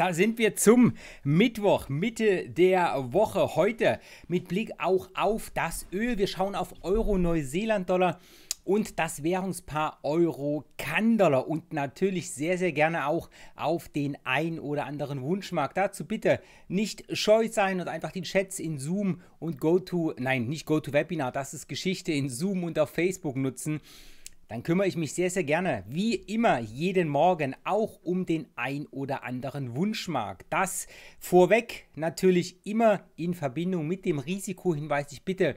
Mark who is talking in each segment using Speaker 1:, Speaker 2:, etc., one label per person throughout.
Speaker 1: Da sind wir zum Mittwoch, Mitte der Woche heute mit Blick auch auf das Öl. Wir schauen auf Euro-Neuseeland-Dollar und das Währungspaar Euro-Kann-Dollar und natürlich sehr, sehr gerne auch auf den ein oder anderen Wunschmarkt. Dazu bitte nicht scheu sein und einfach den Chats in Zoom und GoTo, nein, nicht GoToWebinar, das ist Geschichte, in Zoom und auf Facebook nutzen dann kümmere ich mich sehr, sehr gerne, wie immer, jeden Morgen auch um den ein oder anderen Wunschmarkt. Das vorweg natürlich immer in Verbindung mit dem Risikohinweis. Ich bitte,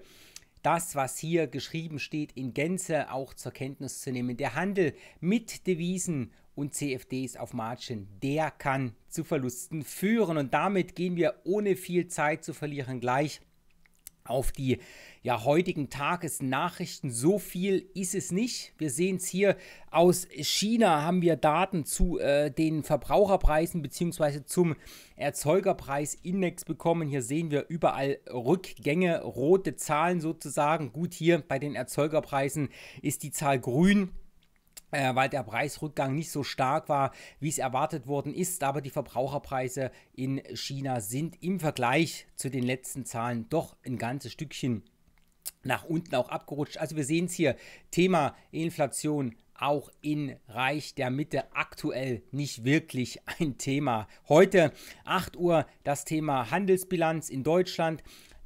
Speaker 1: das, was hier geschrieben steht, in Gänze auch zur Kenntnis zu nehmen. Der Handel mit Devisen und CFDs auf Margin, der kann zu Verlusten führen. Und damit gehen wir ohne viel Zeit zu verlieren gleich auf die ja, heutigen Tagesnachrichten. So viel ist es nicht. Wir sehen es hier aus China, haben wir Daten zu äh, den Verbraucherpreisen bzw. zum Erzeugerpreisindex bekommen. Hier sehen wir überall Rückgänge, rote Zahlen sozusagen. Gut, hier bei den Erzeugerpreisen ist die Zahl grün. Äh, weil der Preisrückgang nicht so stark war, wie es erwartet worden ist. Aber die Verbraucherpreise in China sind im Vergleich zu den letzten Zahlen doch ein ganzes Stückchen nach unten auch abgerutscht. Also wir sehen es hier, Thema Inflation auch in Reich der Mitte aktuell nicht wirklich ein Thema. Heute 8 Uhr das Thema Handelsbilanz in Deutschland.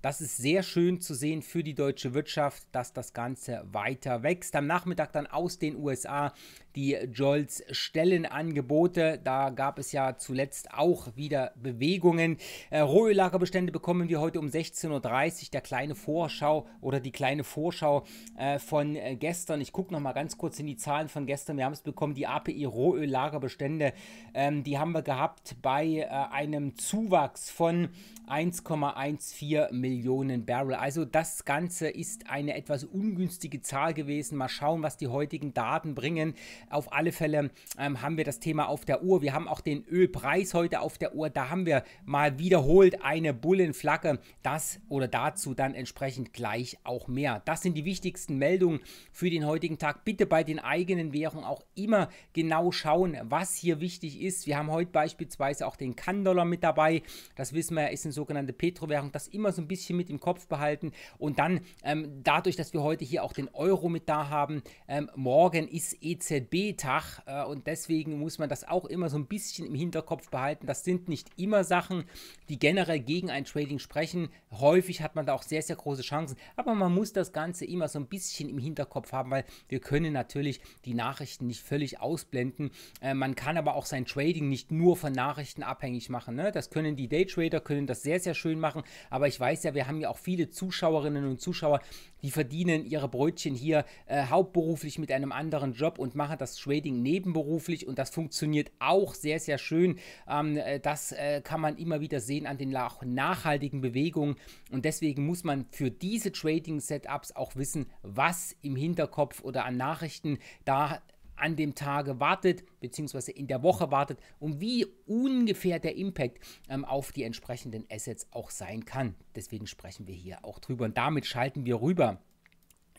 Speaker 1: Das ist sehr schön zu sehen für die deutsche Wirtschaft, dass das Ganze weiter wächst. Am Nachmittag dann aus den USA die Jolts Stellenangebote. Da gab es ja zuletzt auch wieder Bewegungen. Äh, Rohöllagerbestände bekommen wir heute um 16.30 Uhr. Der kleine Vorschau oder die kleine Vorschau äh, von äh, gestern. Ich gucke nochmal ganz kurz in die Zahlen von gestern. Wir haben es bekommen, die API Rohöllagerbestände. Ähm, die haben wir gehabt bei äh, einem Zuwachs von 1,14 Millionen Barrel. Also das Ganze ist eine etwas ungünstige Zahl gewesen. Mal schauen, was die heutigen Daten bringen. Auf alle Fälle ähm, haben wir das Thema auf der Uhr. Wir haben auch den Ölpreis heute auf der Uhr. Da haben wir mal wiederholt eine Bullenflagge. Das oder dazu dann entsprechend gleich auch mehr. Das sind die wichtigsten Meldungen für den heutigen Tag. Bitte bei den eigenen Währungen auch immer genau schauen, was hier wichtig ist. Wir haben heute beispielsweise auch den Kandollar mit dabei. Das wissen wir, ist eine sogenannte Petro-Währung. Das immer so ein bisschen mit im Kopf behalten. Und dann ähm, dadurch, dass wir heute hier auch den Euro mit da haben, ähm, morgen ist EZB B-Tag äh, und deswegen muss man das auch immer so ein bisschen im Hinterkopf behalten. Das sind nicht immer Sachen, die generell gegen ein Trading sprechen. Häufig hat man da auch sehr, sehr große Chancen, aber man muss das Ganze immer so ein bisschen im Hinterkopf haben, weil wir können natürlich die Nachrichten nicht völlig ausblenden. Äh, man kann aber auch sein Trading nicht nur von Nachrichten abhängig machen. Ne? Das können die Daytrader, können das sehr, sehr schön machen, aber ich weiß ja, wir haben ja auch viele Zuschauerinnen und Zuschauer, die verdienen ihre Brötchen hier äh, hauptberuflich mit einem anderen Job und machen hat das Trading nebenberuflich und das funktioniert auch sehr, sehr schön. Ähm, äh, das äh, kann man immer wieder sehen an den nachhaltigen Bewegungen und deswegen muss man für diese Trading-Setups auch wissen, was im Hinterkopf oder an Nachrichten da an dem Tage wartet, beziehungsweise in der Woche wartet und wie ungefähr der Impact ähm, auf die entsprechenden Assets auch sein kann. Deswegen sprechen wir hier auch drüber und damit schalten wir rüber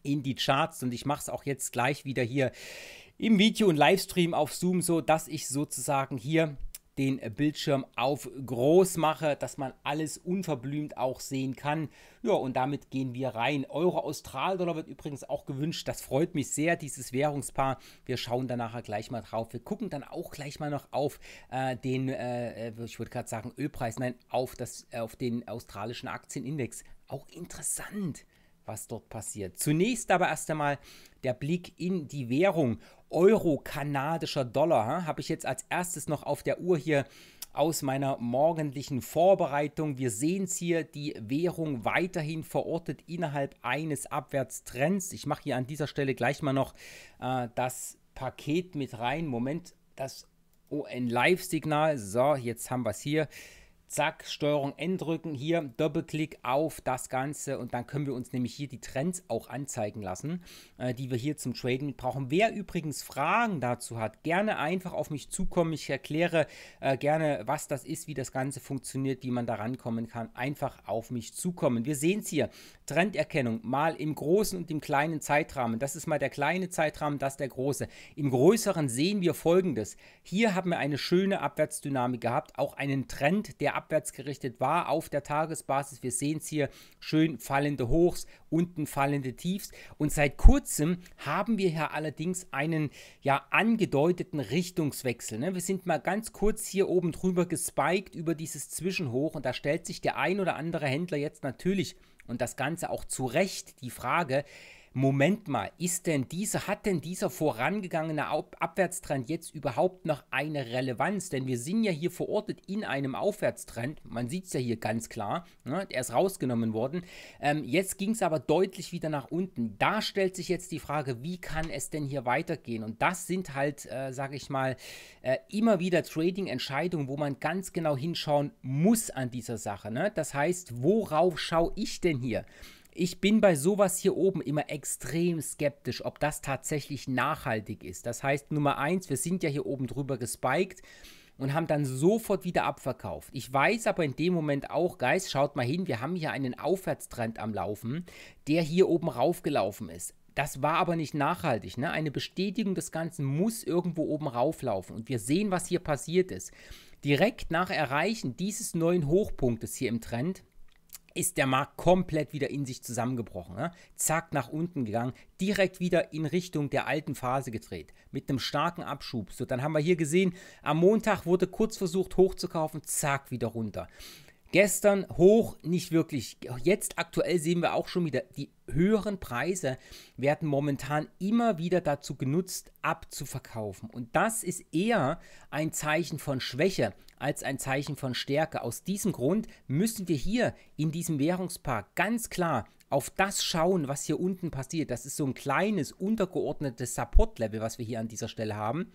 Speaker 1: in die Charts und ich mache es auch jetzt gleich wieder hier im Video und Livestream auf Zoom so, dass ich sozusagen hier den Bildschirm auf groß mache, dass man alles unverblümt auch sehen kann. Ja, und damit gehen wir rein. Euro Australdollar wird übrigens auch gewünscht. Das freut mich sehr, dieses Währungspaar. Wir schauen da nachher gleich mal drauf. Wir gucken dann auch gleich mal noch auf äh, den, äh, äh ich würde gerade sagen Ölpreis, nein, auf, das, äh, auf den australischen Aktienindex. Auch interessant was dort passiert. Zunächst aber erst einmal der Blick in die Währung. Euro kanadischer Dollar. Habe ich jetzt als erstes noch auf der Uhr hier aus meiner morgendlichen Vorbereitung. Wir sehen es hier, die Währung weiterhin verortet innerhalb eines Abwärtstrends. Ich mache hier an dieser Stelle gleich mal noch äh, das Paket mit rein. Moment, das ON-Live-Signal. So, jetzt haben wir es hier zack, Steuerung N drücken, hier Doppelklick auf das Ganze und dann können wir uns nämlich hier die Trends auch anzeigen lassen, äh, die wir hier zum Traden brauchen. Wer übrigens Fragen dazu hat, gerne einfach auf mich zukommen. Ich erkläre äh, gerne, was das ist, wie das Ganze funktioniert, wie man da rankommen kann. Einfach auf mich zukommen. Wir sehen es hier, Trenderkennung, mal im großen und im kleinen Zeitrahmen. Das ist mal der kleine Zeitrahmen, das der große. Im größeren sehen wir folgendes. Hier haben wir eine schöne Abwärtsdynamik gehabt, auch einen Trend, der abwärts gerichtet war auf der Tagesbasis. Wir sehen es hier schön fallende Hochs, unten fallende Tiefs. Und seit kurzem haben wir hier allerdings einen ja angedeuteten Richtungswechsel. Ne? Wir sind mal ganz kurz hier oben drüber gespiked über dieses Zwischenhoch und da stellt sich der ein oder andere Händler jetzt natürlich und das Ganze auch zu Recht die Frage, Moment mal, ist denn diese, hat denn dieser vorangegangene Ab Abwärtstrend jetzt überhaupt noch eine Relevanz? Denn wir sind ja hier verortet in einem Aufwärtstrend. Man sieht es ja hier ganz klar. Ne? Er ist rausgenommen worden. Ähm, jetzt ging es aber deutlich wieder nach unten. Da stellt sich jetzt die Frage, wie kann es denn hier weitergehen? Und das sind halt, äh, sage ich mal, äh, immer wieder Trading-Entscheidungen, wo man ganz genau hinschauen muss an dieser Sache. Ne? Das heißt, worauf schaue ich denn hier? ich bin bei sowas hier oben immer extrem skeptisch, ob das tatsächlich nachhaltig ist. Das heißt, Nummer eins, wir sind ja hier oben drüber gespiked und haben dann sofort wieder abverkauft. Ich weiß aber in dem Moment auch, Guys, schaut mal hin, wir haben hier einen Aufwärtstrend am Laufen, der hier oben raufgelaufen ist. Das war aber nicht nachhaltig. Ne? Eine Bestätigung des Ganzen muss irgendwo oben rauflaufen. Und wir sehen, was hier passiert ist. Direkt nach Erreichen dieses neuen Hochpunktes hier im Trend ist der Markt komplett wieder in sich zusammengebrochen. Ne? Zack, nach unten gegangen, direkt wieder in Richtung der alten Phase gedreht, mit einem starken Abschub. So, dann haben wir hier gesehen, am Montag wurde kurz versucht hochzukaufen, zack, wieder runter. Gestern hoch, nicht wirklich. Jetzt aktuell sehen wir auch schon wieder, die höheren Preise werden momentan immer wieder dazu genutzt, abzuverkaufen. Und das ist eher ein Zeichen von Schwäche als ein Zeichen von Stärke. Aus diesem Grund müssen wir hier in diesem Währungspark ganz klar auf das schauen, was hier unten passiert. Das ist so ein kleines, untergeordnetes Support-Level, was wir hier an dieser Stelle haben.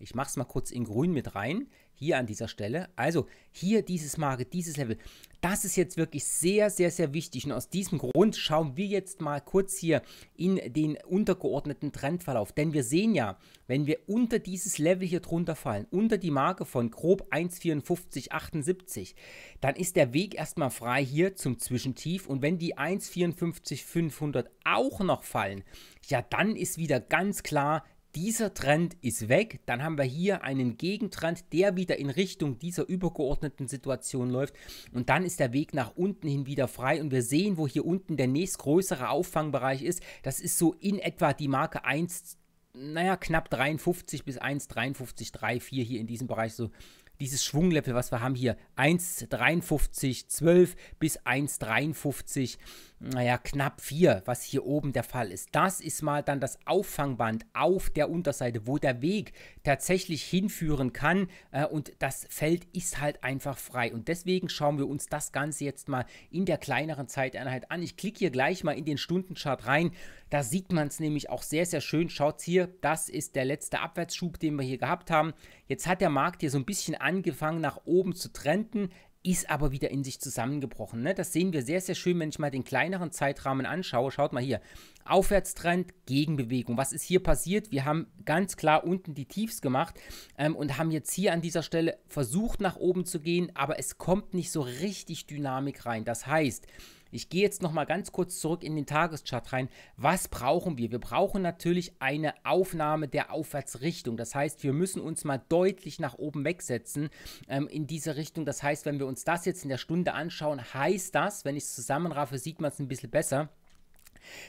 Speaker 1: Ich mache es mal kurz in grün mit rein hier an dieser Stelle. Also hier dieses Market, dieses Level. Das ist jetzt wirklich sehr, sehr, sehr wichtig. Und aus diesem Grund schauen wir jetzt mal kurz hier in den untergeordneten Trendverlauf. Denn wir sehen ja, wenn wir unter dieses Level hier drunter fallen, unter die Marke von grob 1,5478, dann ist der Weg erstmal frei hier zum Zwischentief. Und wenn die 1,54500 auch noch fallen, ja, dann ist wieder ganz klar dieser Trend ist weg. Dann haben wir hier einen Gegentrend, der wieder in Richtung dieser übergeordneten Situation läuft. Und dann ist der Weg nach unten hin wieder frei. Und wir sehen, wo hier unten der nächstgrößere Auffangbereich ist. Das ist so in etwa die Marke 1, naja, knapp 53 bis 1,53, 3, 4 hier in diesem Bereich so dieses Schwunglevel, was wir haben hier, 1,53, 12 bis 1,53, naja, knapp 4, was hier oben der Fall ist. Das ist mal dann das Auffangband auf der Unterseite, wo der Weg tatsächlich hinführen kann äh, und das Feld ist halt einfach frei. Und deswegen schauen wir uns das Ganze jetzt mal in der kleineren Zeiteinheit an. Ich klicke hier gleich mal in den Stundenchart rein. Da sieht man es nämlich auch sehr, sehr schön. Schaut hier, das ist der letzte Abwärtsschub, den wir hier gehabt haben. Jetzt hat der Markt hier so ein bisschen angefangen nach oben zu trenden ist aber wieder in sich zusammengebrochen. Ne? Das sehen wir sehr, sehr schön, wenn ich mal den kleineren Zeitrahmen anschaue. Schaut mal hier. Aufwärtstrend, Gegenbewegung. Was ist hier passiert? Wir haben ganz klar unten die Tiefs gemacht ähm, und haben jetzt hier an dieser Stelle versucht, nach oben zu gehen, aber es kommt nicht so richtig Dynamik rein. Das heißt, ich gehe jetzt nochmal ganz kurz zurück in den Tageschart rein. Was brauchen wir? Wir brauchen natürlich eine Aufnahme der Aufwärtsrichtung. Das heißt, wir müssen uns mal deutlich nach oben wegsetzen ähm, in diese Richtung. Das heißt, wenn wir uns das jetzt in der Stunde anschauen, heißt das, wenn ich es zusammenraffe, sieht man es ein bisschen besser.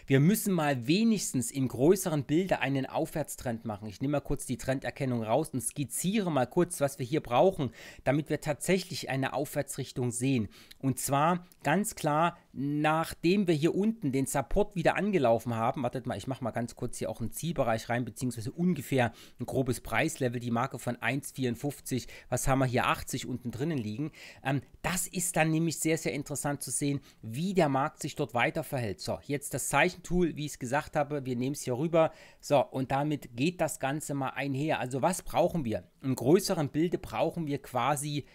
Speaker 1: Wir müssen mal wenigstens im größeren Bilde einen Aufwärtstrend machen. Ich nehme mal kurz die Trenderkennung raus und skizziere mal kurz, was wir hier brauchen, damit wir tatsächlich eine Aufwärtsrichtung sehen. Und zwar ganz klar, nachdem wir hier unten den Support wieder angelaufen haben, wartet mal, ich mache mal ganz kurz hier auch einen Zielbereich rein, beziehungsweise ungefähr ein grobes Preislevel, die Marke von 1,54, was haben wir hier, 80 unten drinnen liegen. Ähm, das ist dann nämlich sehr, sehr interessant zu sehen, wie der Markt sich dort weiter verhält. So, jetzt das das Zeichentool, wie ich es gesagt habe. Wir nehmen es hier rüber. So, und damit geht das Ganze mal einher. Also was brauchen wir? Im größeren Bilde brauchen wir quasi,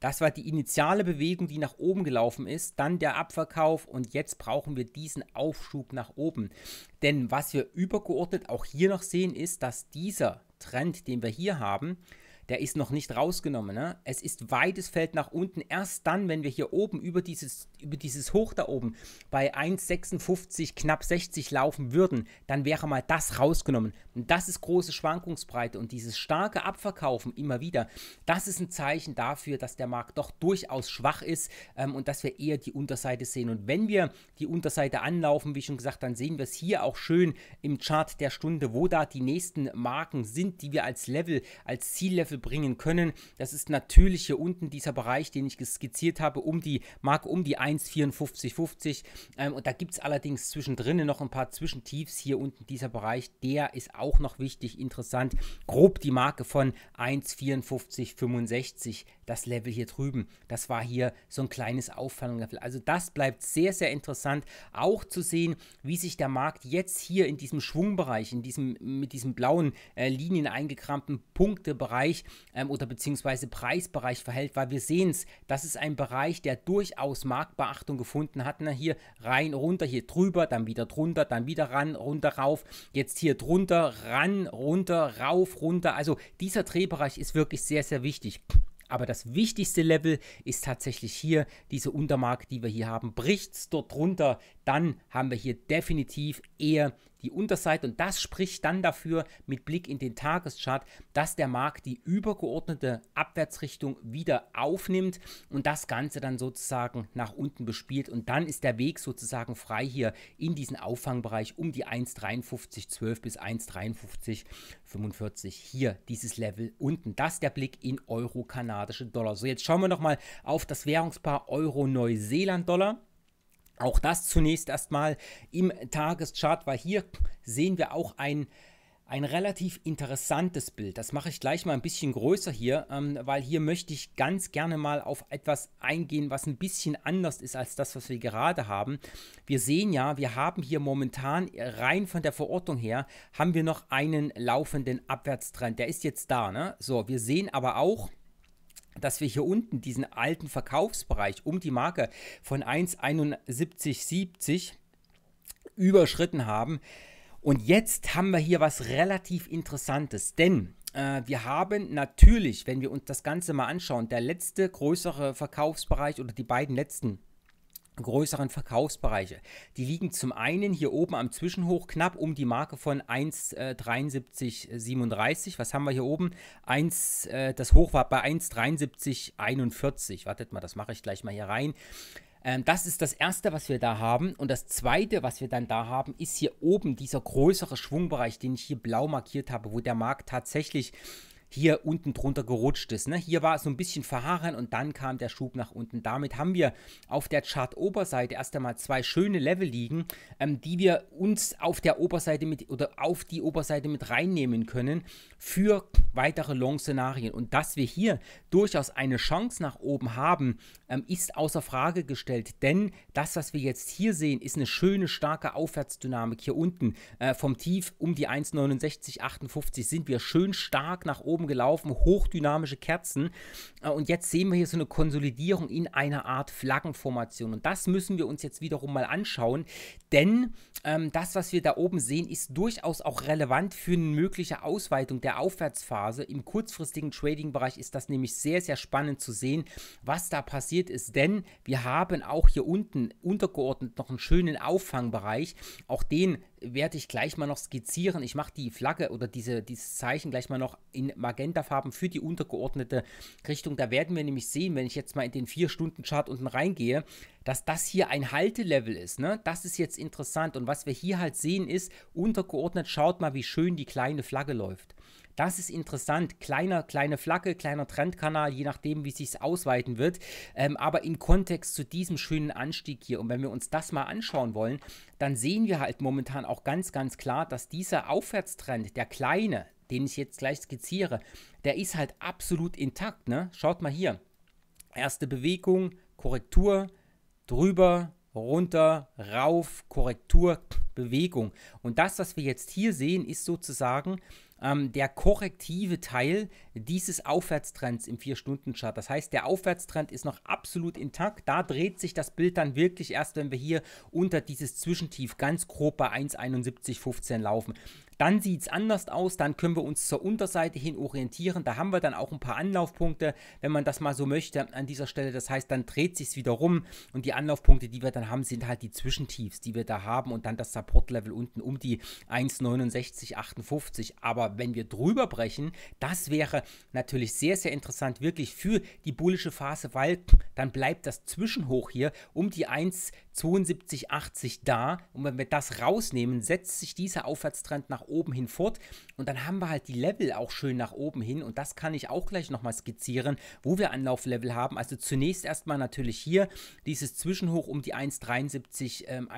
Speaker 1: das war die initiale Bewegung, die nach oben gelaufen ist, dann der Abverkauf und jetzt brauchen wir diesen Aufschub nach oben. Denn was wir übergeordnet auch hier noch sehen, ist, dass dieser Trend, den wir hier haben, der ist noch nicht rausgenommen. Ne? Es ist weites Feld nach unten. Erst dann, wenn wir hier oben über dieses, über dieses Hoch da oben bei 1,56, knapp 60 laufen würden, dann wäre mal das rausgenommen. Und das ist große Schwankungsbreite und dieses starke Abverkaufen immer wieder, das ist ein Zeichen dafür, dass der Markt doch durchaus schwach ist ähm, und dass wir eher die Unterseite sehen. Und wenn wir die Unterseite anlaufen, wie schon gesagt, dann sehen wir es hier auch schön im Chart der Stunde, wo da die nächsten Marken sind, die wir als Level, als Ziellevel Zweifel bringen können. Das ist natürlich hier unten dieser Bereich, den ich skizziert habe, um die Marke um die 1,5450. Ähm, und da gibt es allerdings zwischendrin noch ein paar Zwischentiefs hier unten dieser Bereich. Der ist auch noch wichtig, interessant. Grob die Marke von 1,5465, das Level hier drüben. Das war hier so ein kleines Auffallungslevel. Also das bleibt sehr, sehr interessant. Auch zu sehen, wie sich der Markt jetzt hier in diesem Schwungbereich, in diesem, mit diesem blauen äh, Linien eingekramten Punktebereich ähm, oder beziehungsweise Preisbereich verhält, weil wir sehen es, das ist ein Bereich, der durchaus Marktbeachtung gefunden hat. Na, hier rein, runter, hier drüber, dann wieder drunter, dann wieder ran, runter, rauf, jetzt hier drunter, ran, runter, rauf, runter. Also dieser Drehbereich ist wirklich sehr, sehr wichtig. Aber das wichtigste Level ist tatsächlich hier diese Untermarke, die wir hier haben. Bricht es dort runter, dann haben wir hier definitiv eher die Unterseite und das spricht dann dafür mit Blick in den Tageschart, dass der Markt die übergeordnete Abwärtsrichtung wieder aufnimmt und das Ganze dann sozusagen nach unten bespielt und dann ist der Weg sozusagen frei hier in diesen Auffangbereich um die 1,5312 bis 1,5345 hier dieses Level unten. Das ist der Blick in Euro-kanadische Dollar. So jetzt schauen wir nochmal auf das Währungspaar Euro-Neuseeland-Dollar. Auch das zunächst erstmal im Tageschart, weil hier sehen wir auch ein, ein relativ interessantes Bild. Das mache ich gleich mal ein bisschen größer hier, ähm, weil hier möchte ich ganz gerne mal auf etwas eingehen, was ein bisschen anders ist als das, was wir gerade haben. Wir sehen ja, wir haben hier momentan rein von der Verortung her, haben wir noch einen laufenden Abwärtstrend. Der ist jetzt da, ne? So, wir sehen aber auch, dass wir hier unten diesen alten Verkaufsbereich um die Marke von 1,7170 überschritten haben. Und jetzt haben wir hier was relativ Interessantes, denn äh, wir haben natürlich, wenn wir uns das Ganze mal anschauen, der letzte größere Verkaufsbereich oder die beiden letzten größeren Verkaufsbereiche. Die liegen zum einen hier oben am Zwischenhoch knapp um die Marke von 1,7337. Äh, was haben wir hier oben? 1, äh, das Hoch war bei 1,7341. Wartet mal, das mache ich gleich mal hier rein ähm, das ist das Erste, was wir da haben. Und das Zweite, was wir dann da haben, ist hier oben dieser größere Schwungbereich, den ich hier blau markiert habe, wo der Markt tatsächlich hier unten drunter gerutscht ist. Ne? Hier war es so ein bisschen Verharren und dann kam der Schub nach unten. Damit haben wir auf der Chart-Oberseite erst einmal zwei schöne Level liegen, ähm, die wir uns auf der Oberseite mit oder auf die Oberseite mit reinnehmen können für weitere Long-Szenarien. Und dass wir hier durchaus eine Chance nach oben haben, ähm, ist außer Frage gestellt, denn das, was wir jetzt hier sehen, ist eine schöne, starke Aufwärtsdynamik hier unten. Äh, vom Tief um die 1,6958 sind wir schön stark nach oben oben gelaufen, hochdynamische Kerzen. Äh, und jetzt sehen wir hier so eine Konsolidierung in einer Art Flaggenformation. Und das müssen wir uns jetzt wiederum mal anschauen, denn ähm, das, was wir da oben sehen, ist durchaus auch relevant für eine mögliche Ausweitung der Aufwärtsphase. Im kurzfristigen Trading-Bereich ist das nämlich sehr, sehr spannend zu sehen, was da passiert ist, denn wir haben auch hier unten untergeordnet noch einen schönen Auffangbereich. Auch den werde ich gleich mal noch skizzieren. Ich mache die Flagge oder diese, dieses Zeichen gleich mal noch in Magentafarben für die untergeordnete Richtung. Da werden wir nämlich sehen, wenn ich jetzt mal in den 4-Stunden-Chart unten reingehe, dass das hier ein Haltelevel ist. Ne? Das ist jetzt interessant. Und was wir hier halt sehen ist, untergeordnet, schaut mal, wie schön die kleine Flagge läuft. Das ist interessant. Kleiner, kleine Flagge, kleiner Trendkanal, je nachdem, wie sich es ausweiten wird. Ähm, aber im Kontext zu diesem schönen Anstieg hier. Und wenn wir uns das mal anschauen wollen, dann sehen wir halt momentan auch ganz, ganz klar, dass dieser Aufwärtstrend, der kleine, den ich jetzt gleich skizziere, der ist halt absolut intakt. Ne? Schaut mal hier. Erste Bewegung, Korrektur, drüber, runter, rauf, Korrektur, Bewegung. Und das, was wir jetzt hier sehen, ist sozusagen ähm, der korrektive Teil dieses Aufwärtstrends im 4-Stunden-Chart. Das heißt, der Aufwärtstrend ist noch absolut intakt. Da dreht sich das Bild dann wirklich erst, wenn wir hier unter dieses Zwischentief ganz grob bei 1,7115 laufen. Dann sieht es anders aus, dann können wir uns zur Unterseite hin orientieren. Da haben wir dann auch ein paar Anlaufpunkte, wenn man das mal so möchte an dieser Stelle. Das heißt, dann dreht sich es wieder rum und die Anlaufpunkte, die wir dann haben, sind halt die Zwischentiefs, die wir da haben und dann das Support-Level unten um die 1,6958. Aber wenn wir drüber brechen, das wäre natürlich sehr, sehr interessant, wirklich für die bullische Phase, weil dann bleibt das Zwischenhoch hier um die 1,7280 da. Und wenn wir das rausnehmen, setzt sich dieser Aufwärtstrend nach oben hin fort. Und dann haben wir halt die Level auch schön nach oben hin. Und das kann ich auch gleich nochmal skizzieren, wo wir Anlauflevel haben. Also zunächst erstmal natürlich hier dieses Zwischenhoch um die 1,7341. Ähm,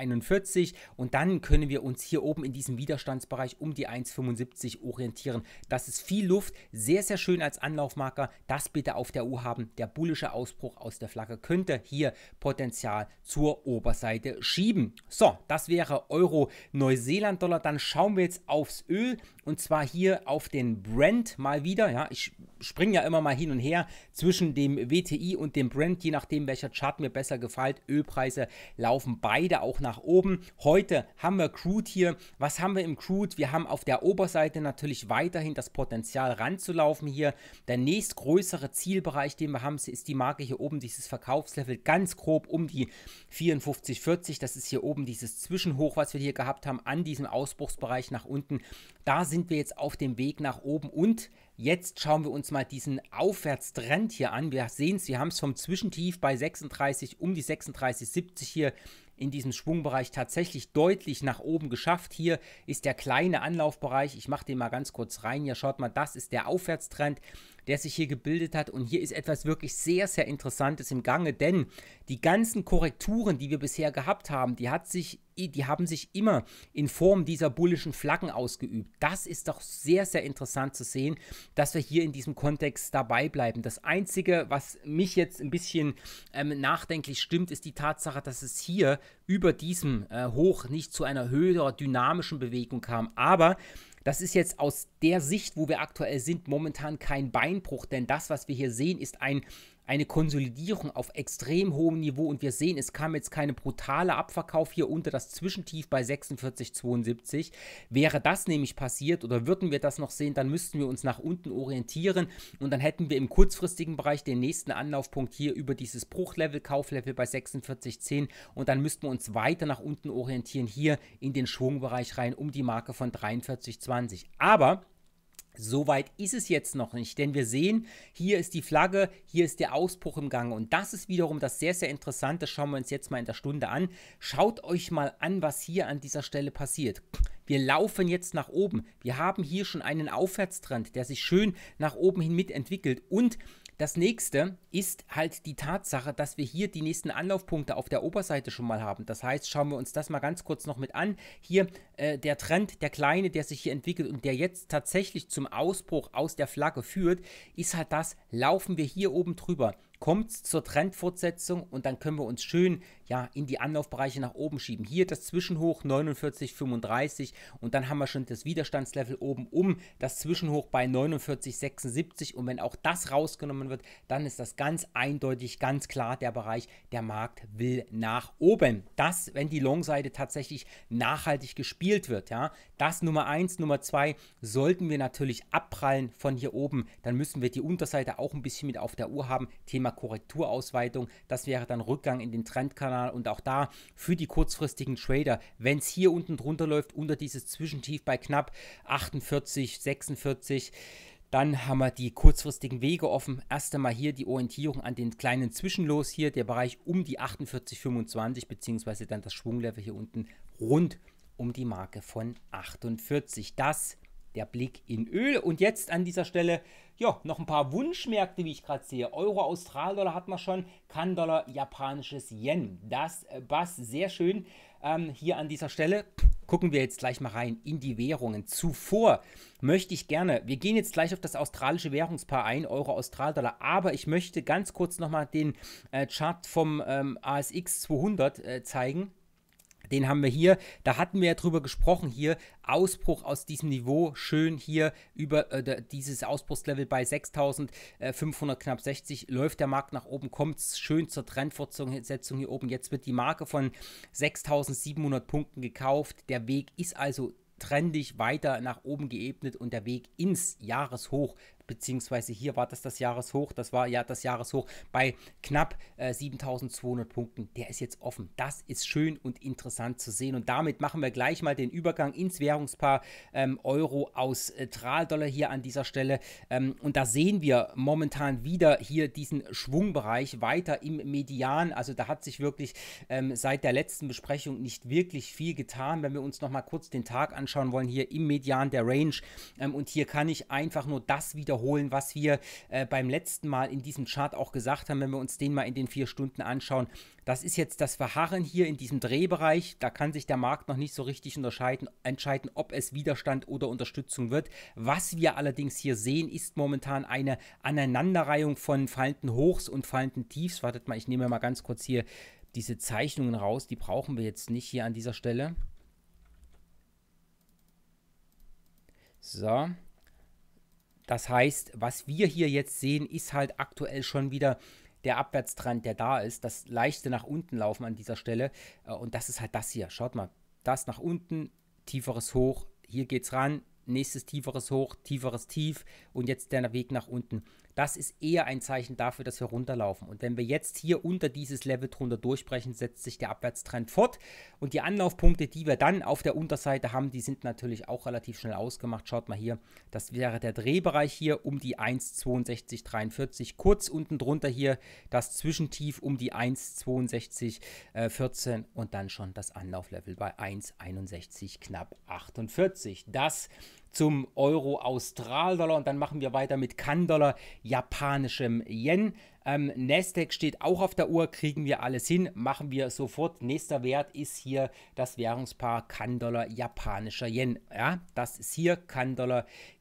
Speaker 1: und dann können wir uns hier oben in diesem Widerstandsbereich um die 1,75 orientieren. Das ist viel Luft, sehr, sehr schön als Anlaufmarker das bitte auf der Uhr haben. Der bullische Ausbruch aus der Flagge könnte hier Potenzial zur Oberseite schieben. So, das wäre Euro Neuseeland-Dollar. Dann schauen wir jetzt aufs Öl und zwar hier auf den Brent mal wieder. Ja, ich springen ja immer mal hin und her zwischen dem WTI und dem Brent, je nachdem welcher Chart mir besser gefällt. Ölpreise laufen beide auch nach oben. Heute haben wir Crude hier. Was haben wir im Crude? Wir haben auf der Oberseite natürlich weiterhin das Potenzial ranzulaufen hier. Der nächstgrößere Zielbereich, den wir haben, ist die Marke hier oben, dieses Verkaufslevel ganz grob um die 54,40. Das ist hier oben dieses Zwischenhoch, was wir hier gehabt haben, an diesem Ausbruchsbereich nach unten. Da sind wir jetzt auf dem Weg nach oben und Jetzt schauen wir uns mal diesen Aufwärtstrend hier an. Wir sehen es, wir haben es vom Zwischentief bei 36 um die 36,70 hier in diesem Schwungbereich tatsächlich deutlich nach oben geschafft. Hier ist der kleine Anlaufbereich. Ich mache den mal ganz kurz rein. Ja, schaut mal, das ist der Aufwärtstrend, der sich hier gebildet hat. Und hier ist etwas wirklich sehr, sehr Interessantes im Gange, denn die ganzen Korrekturen, die wir bisher gehabt haben, die hat sich die haben sich immer in Form dieser bullischen Flaggen ausgeübt. Das ist doch sehr, sehr interessant zu sehen, dass wir hier in diesem Kontext dabei bleiben. Das Einzige, was mich jetzt ein bisschen ähm, nachdenklich stimmt, ist die Tatsache, dass es hier über diesem äh, Hoch nicht zu einer höherer dynamischen Bewegung kam. Aber das ist jetzt aus der Sicht, wo wir aktuell sind, momentan kein Beinbruch, denn das, was wir hier sehen, ist ein eine Konsolidierung auf extrem hohem Niveau und wir sehen, es kam jetzt keine brutale Abverkauf hier unter das Zwischentief bei 46,72. Wäre das nämlich passiert oder würden wir das noch sehen, dann müssten wir uns nach unten orientieren und dann hätten wir im kurzfristigen Bereich den nächsten Anlaufpunkt hier über dieses Bruchlevel, Kauflevel bei 46,10 und dann müssten wir uns weiter nach unten orientieren, hier in den Schwungbereich rein um die Marke von 43,20. Aber Soweit ist es jetzt noch nicht, denn wir sehen, hier ist die Flagge, hier ist der Ausbruch im Gange und das ist wiederum das sehr, sehr Interessante. Schauen wir uns jetzt mal in der Stunde an. Schaut euch mal an, was hier an dieser Stelle passiert. Wir laufen jetzt nach oben. Wir haben hier schon einen Aufwärtstrend, der sich schön nach oben hin mitentwickelt und das nächste ist halt die Tatsache, dass wir hier die nächsten Anlaufpunkte auf der Oberseite schon mal haben. Das heißt, schauen wir uns das mal ganz kurz noch mit an. Hier äh, der Trend, der kleine, der sich hier entwickelt und der jetzt tatsächlich zum Ausbruch aus der Flagge führt, ist halt das, laufen wir hier oben drüber kommt es zur Trendfortsetzung und dann können wir uns schön ja, in die Anlaufbereiche nach oben schieben. Hier das Zwischenhoch 49,35 und dann haben wir schon das Widerstandslevel oben um das Zwischenhoch bei 49,76 und wenn auch das rausgenommen wird, dann ist das ganz eindeutig, ganz klar der Bereich, der Markt will nach oben. Das, wenn die Long-Seite tatsächlich nachhaltig gespielt wird, ja, das Nummer 1, Nummer 2 sollten wir natürlich abprallen von hier oben, dann müssen wir die Unterseite auch ein bisschen mit auf der Uhr haben. Thema Korrekturausweitung, das wäre dann Rückgang in den Trendkanal und auch da für die kurzfristigen Trader, wenn es hier unten drunter läuft, unter dieses Zwischentief bei knapp 48, 46, dann haben wir die kurzfristigen Wege offen. Erst einmal hier die Orientierung an den kleinen Zwischenlos hier, der Bereich um die 48,25 beziehungsweise dann das Schwunglevel hier unten rund um die Marke von 48. Das der Blick in Öl. Und jetzt an dieser Stelle ja, noch ein paar Wunschmärkte, wie ich gerade sehe. Euro, Australdollar hat man schon, kan japanisches Yen. Das passt äh, sehr schön ähm, hier an dieser Stelle gucken wir jetzt gleich mal rein in die Währungen. Zuvor möchte ich gerne, wir gehen jetzt gleich auf das australische Währungspaar ein, Euro, Australdollar, aber ich möchte ganz kurz nochmal den äh, Chart vom ähm, ASX 200 äh, zeigen den haben wir hier. Da hatten wir ja drüber gesprochen hier. Ausbruch aus diesem Niveau, schön hier über äh, dieses Ausbruchslevel bei 6500 knapp 60 läuft der Markt nach oben, kommt schön zur Trendfortsetzung hier oben. Jetzt wird die Marke von 6700 Punkten gekauft. Der Weg ist also trendig weiter nach oben geebnet und der Weg ins Jahreshoch beziehungsweise hier war das das Jahreshoch, das war ja das Jahreshoch bei knapp äh, 7200 Punkten. Der ist jetzt offen. Das ist schön und interessant zu sehen. Und damit machen wir gleich mal den Übergang ins Währungspaar ähm, Euro aus äh, Tral-Dollar hier an dieser Stelle. Ähm, und da sehen wir momentan wieder hier diesen Schwungbereich weiter im Median. Also da hat sich wirklich ähm, seit der letzten Besprechung nicht wirklich viel getan. Wenn wir uns nochmal kurz den Tag anschauen wollen, hier im Median der Range. Ähm, und hier kann ich einfach nur das wiederholen wiederholen, was wir äh, beim letzten Mal in diesem Chart auch gesagt haben, wenn wir uns den mal in den vier Stunden anschauen. Das ist jetzt das Verharren hier in diesem Drehbereich. Da kann sich der Markt noch nicht so richtig unterscheiden, entscheiden, ob es Widerstand oder Unterstützung wird. Was wir allerdings hier sehen, ist momentan eine Aneinanderreihung von fallenden Hochs und fallenden Tiefs. Wartet mal, ich nehme mal ganz kurz hier diese Zeichnungen raus. Die brauchen wir jetzt nicht hier an dieser Stelle. So, das heißt, was wir hier jetzt sehen, ist halt aktuell schon wieder der Abwärtstrend, der da ist. Das leichte nach unten laufen an dieser Stelle. Äh, und das ist halt das hier. Schaut mal, das nach unten, tieferes Hoch, hier geht es ran, nächstes tieferes Hoch, tieferes Tief und jetzt der Weg nach unten das ist eher ein Zeichen dafür, dass wir runterlaufen. Und wenn wir jetzt hier unter dieses Level drunter durchbrechen, setzt sich der Abwärtstrend fort. Und die Anlaufpunkte, die wir dann auf der Unterseite haben, die sind natürlich auch relativ schnell ausgemacht. Schaut mal hier, das wäre der Drehbereich hier um die 1,6243, kurz unten drunter hier das Zwischentief um die 1,6214 äh, und dann schon das Anlauflevel bei 1,61 knapp 48. Das ist zum Euro Australdollar und dann machen wir weiter mit kan japanischem Yen. Ähm, Nasdaq steht auch auf der Uhr, kriegen wir alles hin, machen wir sofort. Nächster Wert ist hier das Währungspaar kan japanischer Yen. Ja, das ist hier kan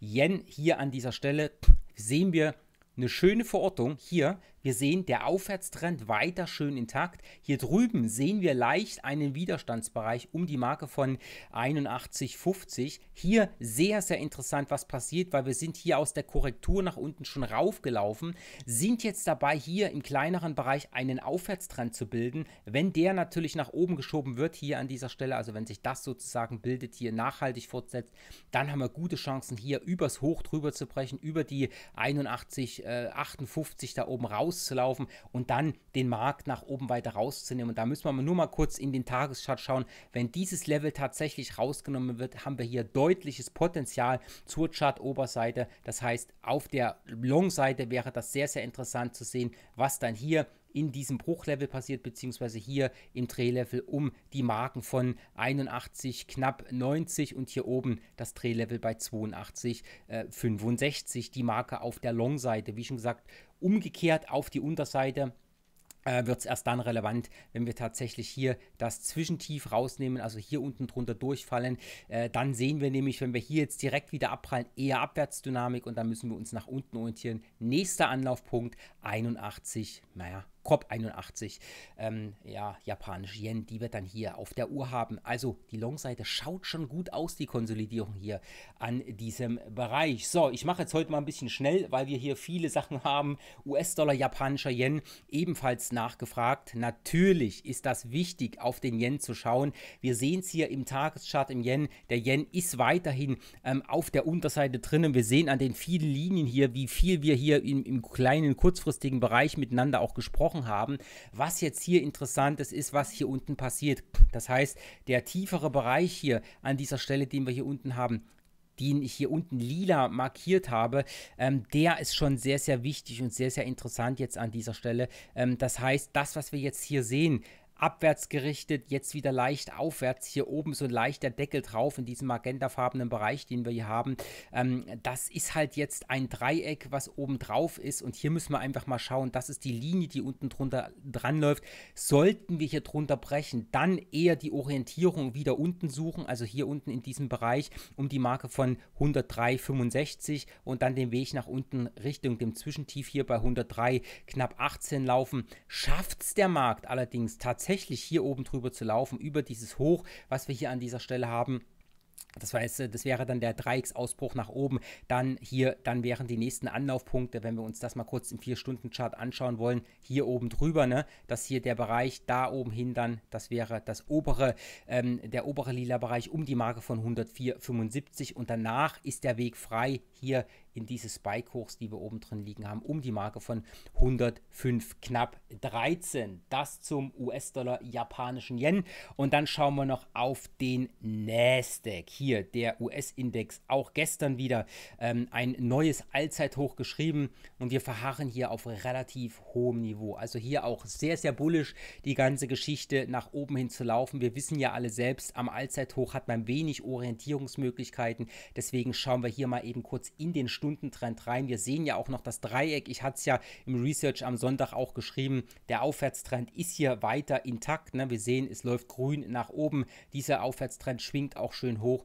Speaker 1: Yen. Hier an dieser Stelle sehen wir eine schöne Verortung hier wir sehen der Aufwärtstrend weiter schön intakt. Hier drüben sehen wir leicht einen Widerstandsbereich um die Marke von 81,50. Hier sehr, sehr interessant, was passiert, weil wir sind hier aus der Korrektur nach unten schon raufgelaufen, sind jetzt dabei hier im kleineren Bereich einen Aufwärtstrend zu bilden. Wenn der natürlich nach oben geschoben wird hier an dieser Stelle, also wenn sich das sozusagen bildet, hier nachhaltig fortsetzt, dann haben wir gute Chancen hier übers Hoch drüber zu brechen, über die 81,58 äh, da oben raus rauszulaufen und dann den Markt nach oben weiter rauszunehmen. Und da müssen wir nur mal kurz in den Tageschart schauen. Wenn dieses Level tatsächlich rausgenommen wird, haben wir hier deutliches Potenzial zur Chart-Oberseite. Das heißt, auf der Long-Seite wäre das sehr, sehr interessant zu sehen, was dann hier in diesem Bruchlevel passiert, beziehungsweise hier im Drehlevel um die Marken von 81, knapp 90 und hier oben das Drehlevel bei 82, äh, 65, die Marke auf der Long-Seite. Wie schon gesagt, Umgekehrt auf die Unterseite äh, wird es erst dann relevant, wenn wir tatsächlich hier das Zwischentief rausnehmen, also hier unten drunter durchfallen. Äh, dann sehen wir nämlich, wenn wir hier jetzt direkt wieder abprallen, eher Abwärtsdynamik und dann müssen wir uns nach unten orientieren. Nächster Anlaufpunkt 81, naja, COP81, ähm, ja, japanisch Yen, die wird dann hier auf der Uhr haben. Also die Long-Seite schaut schon gut aus, die Konsolidierung hier an diesem Bereich. So, ich mache jetzt heute mal ein bisschen schnell, weil wir hier viele Sachen haben. US-Dollar, japanischer Yen, ebenfalls nachgefragt. Natürlich ist das wichtig, auf den Yen zu schauen. Wir sehen es hier im Tageschart im Yen. Der Yen ist weiterhin ähm, auf der Unterseite drinnen. Wir sehen an den vielen Linien hier, wie viel wir hier im, im kleinen kurzfristigen Bereich miteinander auch gesprochen haben besprochen haben, was jetzt hier interessantes ist, was hier unten passiert. Das heißt, der tiefere Bereich hier an dieser Stelle, den wir hier unten haben, den ich hier unten lila markiert habe, ähm, der ist schon sehr, sehr wichtig und sehr, sehr interessant jetzt an dieser Stelle. Ähm, das heißt, das, was wir jetzt hier sehen, abwärts gerichtet, jetzt wieder leicht aufwärts. Hier oben so ein leichter Deckel drauf in diesem magentafarbenen Bereich, den wir hier haben. Ähm, das ist halt jetzt ein Dreieck, was oben drauf ist und hier müssen wir einfach mal schauen, das ist die Linie, die unten drunter dran läuft. Sollten wir hier drunter brechen, dann eher die Orientierung wieder unten suchen, also hier unten in diesem Bereich um die Marke von 103,65 und dann den Weg nach unten Richtung dem Zwischentief hier bei 103 knapp 18 laufen. Schafft es der Markt allerdings tatsächlich tatsächlich hier oben drüber zu laufen, über dieses Hoch, was wir hier an dieser Stelle haben, das heißt, äh, das wäre dann der Dreiecksausbruch nach oben. Dann hier, dann wären die nächsten Anlaufpunkte, wenn wir uns das mal kurz im 4-Stunden-Chart anschauen wollen, hier oben drüber, ne? dass hier der Bereich da oben hin dann, das wäre das obere, ähm, der obere lila Bereich um die Marke von 104,75 und danach ist der Weg frei hier in diese Spike-Hochs, die wir oben drin liegen haben, um die Marke von 105 knapp 13. Das zum US-Dollar japanischen Yen. Und dann schauen wir noch auf den Nasdaq hier der US-Index auch gestern wieder ähm, ein neues Allzeithoch geschrieben und wir verharren hier auf relativ hohem Niveau. Also hier auch sehr, sehr bullisch die ganze Geschichte nach oben hin zu laufen. Wir wissen ja alle selbst, am Allzeithoch hat man wenig Orientierungsmöglichkeiten. Deswegen schauen wir hier mal eben kurz in den Stundentrend rein. Wir sehen ja auch noch das Dreieck. Ich hatte es ja im Research am Sonntag auch geschrieben. Der Aufwärtstrend ist hier weiter intakt. Ne? Wir sehen, es läuft grün nach oben. Dieser Aufwärtstrend schwingt auch schön hoch.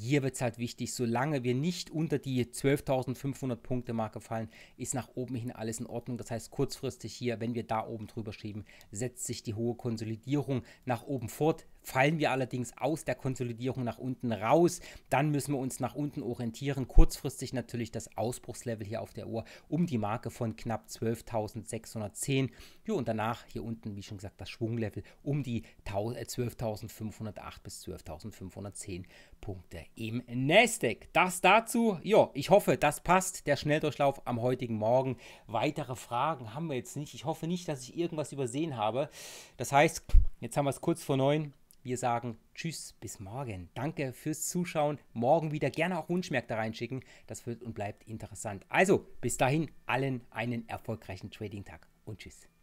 Speaker 1: Hier wird es halt wichtig, solange wir nicht unter die 12.500 Punkte Marke fallen, ist nach oben hin alles in Ordnung. Das heißt, kurzfristig hier, wenn wir da oben drüber schieben, setzt sich die hohe Konsolidierung nach oben fort. Fallen wir allerdings aus der Konsolidierung nach unten raus, dann müssen wir uns nach unten orientieren. Kurzfristig natürlich das Ausbruchslevel hier auf der Uhr um die Marke von knapp 12.610. und danach hier unten, wie schon gesagt, das Schwunglevel um die 12.508 äh, bis 12.510 Punkte im Nasdaq. Das dazu, ja, ich hoffe, das passt, der Schnelldurchlauf am heutigen Morgen. Weitere Fragen haben wir jetzt nicht. Ich hoffe nicht, dass ich irgendwas übersehen habe. Das heißt, jetzt haben wir es kurz vor neun. Wir sagen Tschüss, bis morgen. Danke fürs Zuschauen. Morgen wieder gerne auch Wunschmärkte reinschicken. Das wird und bleibt interessant. Also, bis dahin allen einen erfolgreichen Trading-Tag und Tschüss.